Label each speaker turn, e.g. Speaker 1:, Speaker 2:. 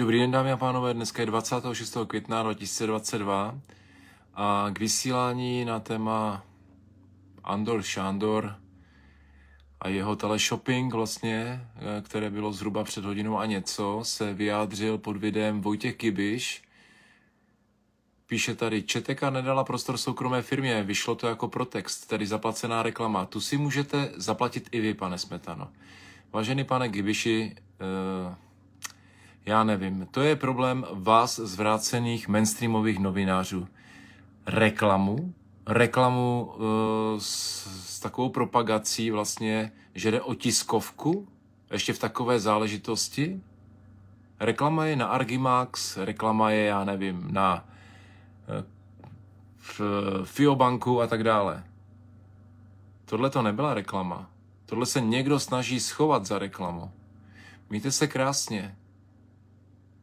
Speaker 1: Dobrý den, dámy a pánové, dneska je 26. května 2022 a k vysílání na téma Andor Šándor a jeho teleshopping vlastně, eh, které bylo zhruba před hodinou a něco, se vyjádřil pod videem Vojtěch Kibiš. Píše tady, Četeka nedala prostor soukromé firmě, vyšlo to jako protext, tedy zaplacená reklama. Tu si můžete zaplatit i vy, pane Smetano. Vážený pane Gibiši, eh, já nevím, to je problém vás zvrácených mainstreamových novinářů. Reklamu? Reklamu e, s, s takovou propagací vlastně, že jde o tiskovku? Ještě v takové záležitosti? Reklama je na Argimax, reklama je, já nevím, na v e, Fiobanku a tak dále. Tohle to nebyla reklama. Tohle se někdo snaží schovat za reklamu. Mějte se krásně.